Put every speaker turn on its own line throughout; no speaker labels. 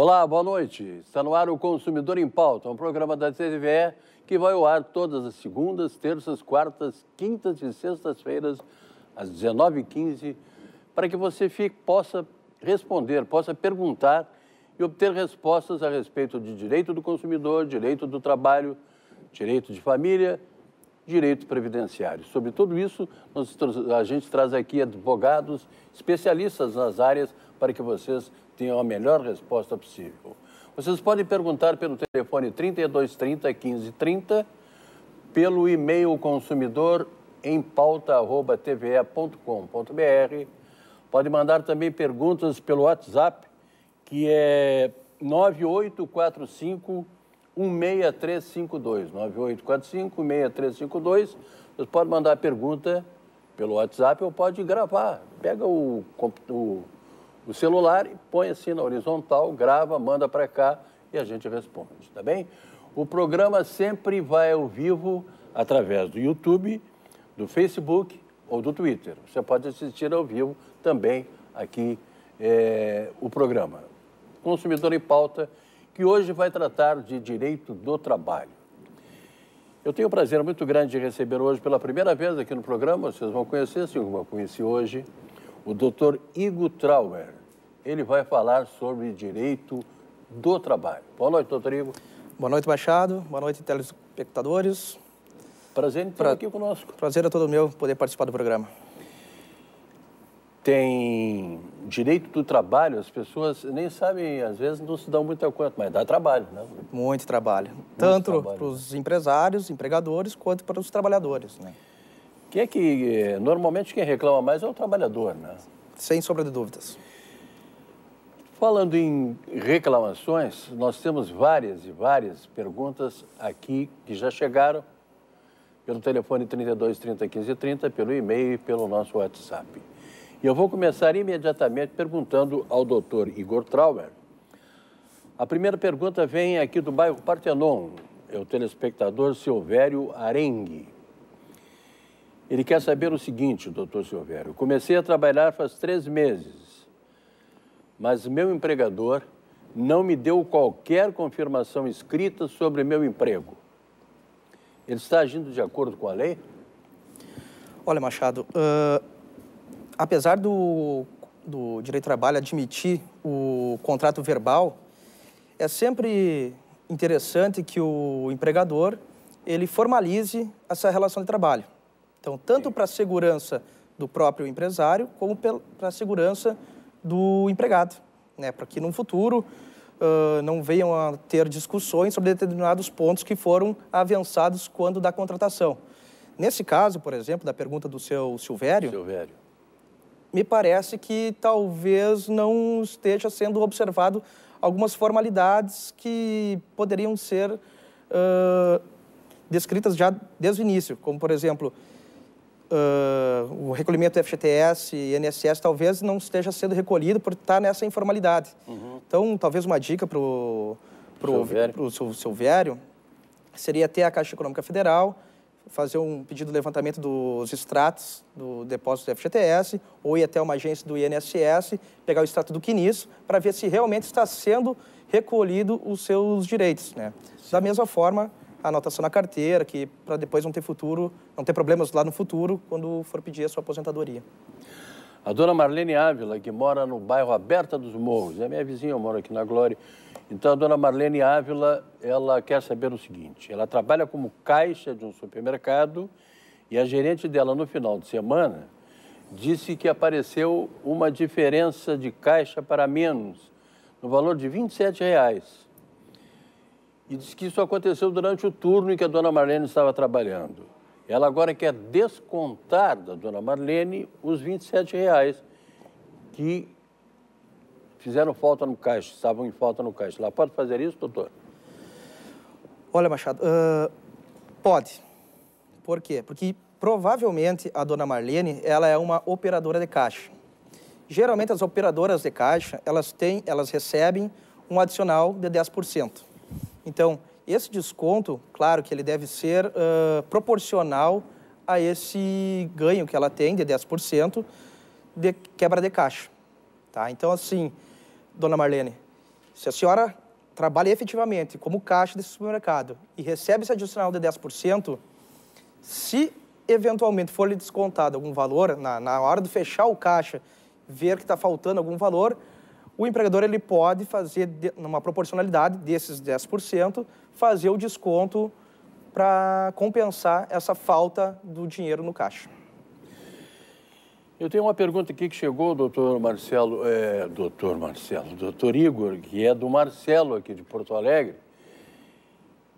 Olá, boa noite. Está no ar o Consumidor em Pauta, um programa da TVE que vai ao ar todas as segundas, terças, quartas, quintas e sextas-feiras, às 19h15, para que você fique, possa responder, possa perguntar e obter respostas a respeito de direito do consumidor, direito do trabalho, direito de família, direito previdenciário. Sobre tudo isso, nós, a gente traz aqui advogados, especialistas nas áreas, para que vocês tenham a melhor resposta possível. Vocês podem perguntar pelo telefone 3230 1530, pelo e-mail consumidor em pauta.tve.com.br. Pode mandar também perguntas pelo WhatsApp, que é 9845 16352, 9845-6352. você pode mandar pergunta pelo WhatsApp ou pode gravar. Pega o, o, o celular e põe assim na horizontal, grava, manda para cá e a gente responde, tá bem? O programa sempre vai ao vivo através do YouTube, do Facebook ou do Twitter. Você pode assistir ao vivo também aqui é, o programa. Consumidor em Pauta que hoje vai tratar de direito do trabalho. Eu tenho o prazer muito grande de receber hoje, pela primeira vez aqui no programa, vocês vão conhecer, assim como eu conheci hoje, o doutor Igo Trauer. Ele vai falar sobre direito do trabalho. Boa noite, doutor Igo. Boa noite, Baixado. Boa noite, telespectadores. Prazer em ter pra... aqui conosco. Prazer é todo meu poder participar do programa. Tem direito do trabalho, as pessoas nem sabem, às vezes não se dão muita conta, mas dá trabalho, né? Muito trabalho. Muito Tanto para os
né? empresários, empregadores, quanto para os
trabalhadores, né? Quem é que, normalmente, quem reclama mais é o trabalhador, né? Sem sombra de dúvidas. Falando em reclamações, nós temos várias e várias perguntas aqui que já chegaram pelo telefone 32 30 15 30, pelo e-mail e pelo nosso WhatsApp. E eu vou começar imediatamente perguntando ao doutor Igor Trauer. A primeira pergunta vem aqui do bairro Partenon, é o telespectador Silvério Arengue. Ele quer saber o seguinte, doutor Silvério. Comecei a trabalhar faz três meses, mas meu empregador não me deu qualquer confirmação escrita sobre meu emprego. Ele está agindo de acordo com a lei?
Olha, Machado, uh apesar do, do direito do trabalho admitir o contrato verbal, é sempre interessante que o empregador ele formalize essa relação de trabalho. Então, tanto para a segurança do próprio empresário, como para a segurança do empregado, né? para que no futuro uh, não venham a ter discussões sobre determinados pontos que foram avançados quando da contratação. Nesse caso, por exemplo, da pergunta do seu Silvério, Silvério me parece que talvez não esteja sendo observado algumas formalidades que poderiam ser uh, descritas já desde o início, como, por exemplo, uh, o recolhimento do FGTS e INSS talvez não esteja sendo recolhido por estar nessa informalidade. Uhum. Então, talvez uma dica para o Silvério seria ter a Caixa Econômica Federal, fazer um pedido de levantamento dos extratos do depósito do FGTS ou ir até uma agência do INSS, pegar o extrato do CNIS para ver se realmente está sendo recolhido os seus direitos. Né? Da mesma forma, a anotação na carteira, que para depois não ter futuro, não ter problemas lá no futuro quando for pedir a sua aposentadoria.
A dona Marlene Ávila, que mora no bairro Aberta dos Morros, é minha vizinha, eu moro aqui na Glória, então, a dona Marlene Ávila, ela quer saber o seguinte, ela trabalha como caixa de um supermercado e a gerente dela, no final de semana, disse que apareceu uma diferença de caixa para menos, no valor de R$ 27. Reais. E disse que isso aconteceu durante o turno em que a dona Marlene estava trabalhando. Ela agora quer descontar da dona Marlene os R$ 27 reais que fizeram falta no caixa, estavam em falta no caixa. Lá pode fazer isso, doutor?
Olha, Machado, uh, pode. Por quê? Porque provavelmente a dona Marlene, ela é uma operadora de caixa. Geralmente as operadoras de caixa, elas têm, elas recebem um adicional de 10%. Então, esse desconto, claro que ele deve ser uh, proporcional a esse ganho que ela tem de 10% de quebra de caixa. Tá? Então, assim, dona Marlene, se a senhora trabalha efetivamente como caixa desse supermercado e recebe esse adicional de 10%, se eventualmente for lhe descontado algum valor, na, na hora de fechar o caixa, ver que está faltando algum valor, o empregador ele pode fazer, de, numa proporcionalidade desses 10%, fazer o desconto para compensar essa falta do dinheiro no caixa.
Eu tenho uma pergunta aqui que chegou, doutor Marcelo, é, doutor Marcelo, doutor Igor, que é do Marcelo aqui de Porto Alegre.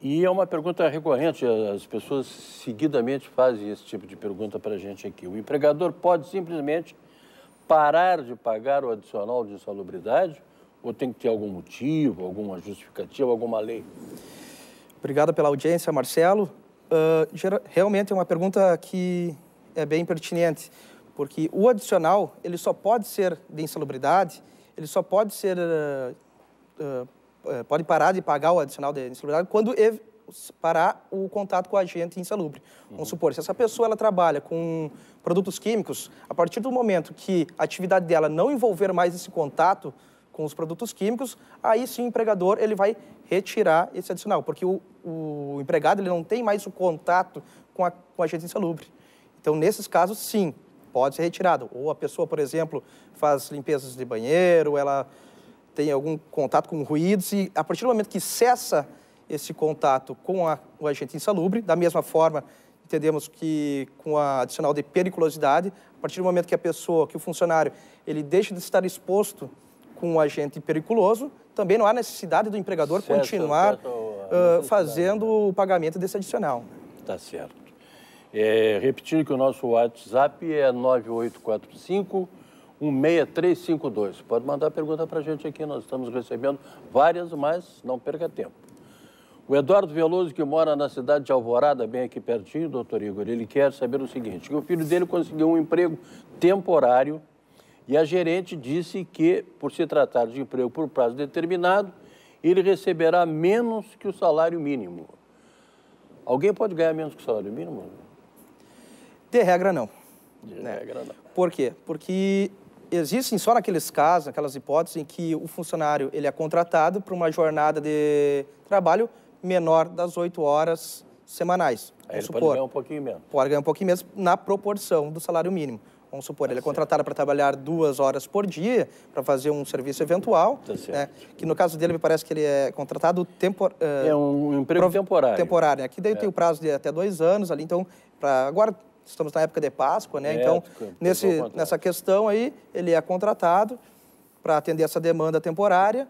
E é uma pergunta recorrente, as pessoas seguidamente fazem esse tipo de pergunta para a gente aqui. O empregador pode simplesmente parar de pagar o adicional de insalubridade ou tem que ter algum motivo, alguma justificativa, alguma lei?
Obrigado pela audiência, Marcelo. Uh, realmente é uma pergunta que é bem pertinente. Porque o adicional, ele só pode ser de insalubridade, ele só pode ser... Uh, uh, pode parar de pagar o adicional de insalubridade quando parar o contato com o agente insalubre. Uhum. Vamos supor, se essa pessoa ela trabalha com produtos químicos, a partir do momento que a atividade dela não envolver mais esse contato com os produtos químicos, aí sim o empregador ele vai retirar esse adicional, porque o, o empregado ele não tem mais o contato com, a, com o agente insalubre. Então, nesses casos, sim, pode ser retirado. Ou a pessoa, por exemplo, faz limpezas de banheiro, ela tem algum contato com ruídos e a partir do momento que cessa esse contato com a, o agente insalubre, da mesma forma entendemos que com a adicional de periculosidade, a partir do momento que a pessoa, que o funcionário, ele deixa de estar exposto com o agente periculoso, também não há necessidade do empregador certo, continuar certo, uh, fazendo né? o pagamento desse adicional.
Tá certo. É, repetindo que o nosso WhatsApp é 9845 16352. Pode mandar pergunta para a gente aqui, nós estamos recebendo várias, mas não perca tempo. O Eduardo Veloso, que mora na cidade de Alvorada, bem aqui pertinho, doutor Igor, ele quer saber o seguinte: que o filho dele conseguiu um emprego temporário e a gerente disse que, por se tratar de emprego por prazo determinado, ele receberá menos que o salário mínimo. Alguém pode ganhar menos que o salário mínimo? De regra, não. De né? regra, não. Por quê? Porque existem
só naqueles casos, naquelas hipóteses em que o funcionário ele é contratado para uma jornada de trabalho menor das oito horas semanais. Aí ele supor, pode ganhar um pouquinho menos. Pode ganhar um pouquinho menos na proporção do salário mínimo. Vamos supor, tá ele é tá contratado para trabalhar duas horas por dia, para fazer um serviço eventual. Tá né? Que no caso dele, me parece que ele é contratado tempor... Eh, é um emprego temporário. Temporário. Aqui né? daí é. tem o prazo de até dois anos ali, então, para agora estamos na época de Páscoa, né? É, então, nesse, é? nessa questão aí, ele é contratado para atender essa demanda temporária.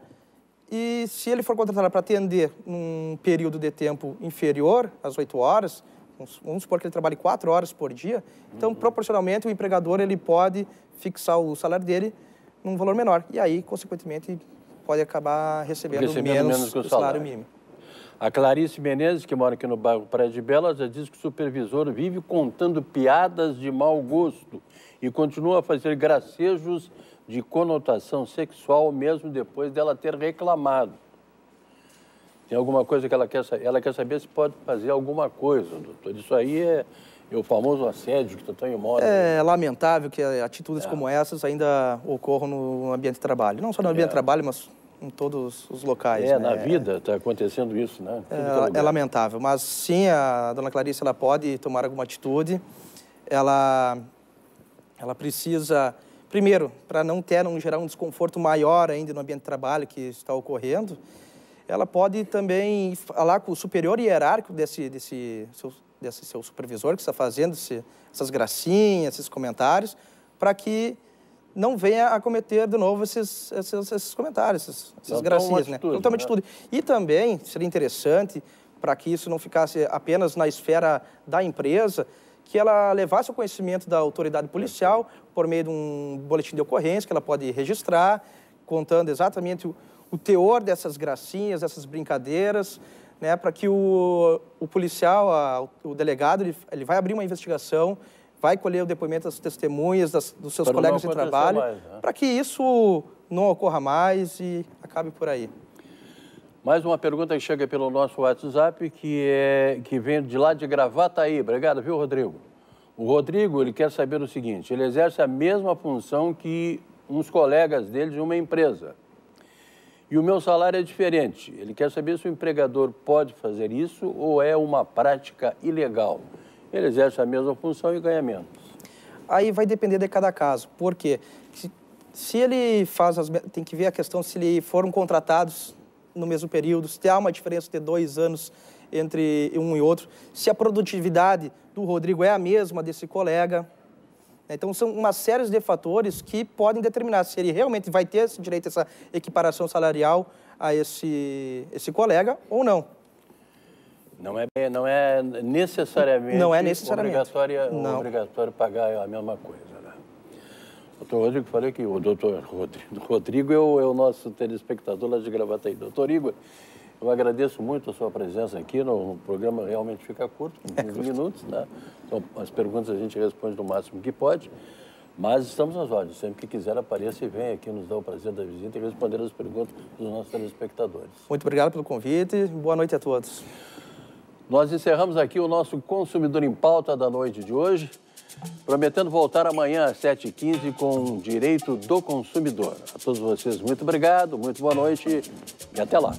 E se ele for contratado para atender num período de tempo inferior às 8 horas, vamos supor que ele trabalhe 4 horas por dia, então, uhum. proporcionalmente, o empregador ele pode fixar o salário dele num valor menor. E aí, consequentemente, pode acabar recebendo, recebendo menos, menos o salário mínimo.
A Clarice Menezes, que mora aqui no bairro Praia de Bela, já é diz que o supervisor vive contando piadas de mau gosto e continua a fazer gracejos de conotação sexual mesmo depois dela ter reclamado. Tem alguma coisa que ela quer saber? Ela quer saber se pode fazer alguma coisa, doutor. Isso aí é, é o famoso assédio que tá em moda. É
né? lamentável que atitudes é. como essas ainda ocorram no ambiente de trabalho. Não só no é. ambiente é. de trabalho, mas em todos os locais. É, né? na vida está
acontecendo isso, né? É, é, é
lamentável, mas sim, a dona Clarice ela pode tomar alguma atitude. Ela, ela precisa, primeiro, para não ter, não gerar um desconforto maior ainda no ambiente de trabalho que está ocorrendo, ela pode também falar com o superior hierárquico desse, desse, seu, desse seu supervisor que está fazendo esse, essas gracinhas, esses comentários, para que não venha a cometer de novo esses, esses, esses comentários, essas então, gracinhas, né? Atitude, então, né? uma E também seria interessante, para que isso não ficasse apenas na esfera da empresa, que ela levasse o conhecimento da autoridade policial por meio de um boletim de ocorrência que ela pode registrar, contando exatamente o, o teor dessas gracinhas, dessas brincadeiras, né, para que o, o policial, a, o delegado, ele, ele vai abrir uma investigação vai colher o depoimento das testemunhas, das, dos seus colegas de trabalho, né? para que isso não ocorra mais e
acabe por aí. Mais uma pergunta que chega pelo nosso WhatsApp, que, é, que vem de lá de aí. Obrigado, viu, Rodrigo? O Rodrigo, ele quer saber o seguinte, ele exerce a mesma função que uns colegas dele de uma empresa. E o meu salário é diferente. Ele quer saber se o empregador pode fazer isso ou é uma prática ilegal ele exerce a mesma função e ganha menos.
Aí vai depender de cada caso. Por quê? Se, se ele faz as... Tem que ver a questão se ele foram contratados no mesmo período, se há uma diferença de dois anos entre um e outro, se a produtividade do Rodrigo é a mesma desse colega. Então, são uma série de fatores que podem determinar se ele realmente vai ter esse direito, essa equiparação salarial a esse, esse colega ou não.
Não é, não é necessariamente, não é necessariamente. Obrigatório, é não. obrigatório pagar a mesma coisa. Né? Doutor Rodrigo, falei que o doutor Rodrigo, Rodrigo é, o, é o nosso telespectador lá de Gravataí. Doutor Igor, eu agradeço muito a sua presença aqui. No, o programa realmente fica curto, 15 é minutos. Né? Então, as perguntas a gente responde no máximo que pode. Mas estamos às ordens. Sempre que quiser, apareça e vem, aqui nos dar o prazer da visita e responder as perguntas dos nossos telespectadores.
Muito obrigado pelo convite.
Boa noite a todos. Nós encerramos aqui o nosso Consumidor em Pauta da noite de hoje, prometendo voltar amanhã às 7h15 com Direito do Consumidor. A todos vocês, muito obrigado, muito boa noite e até lá.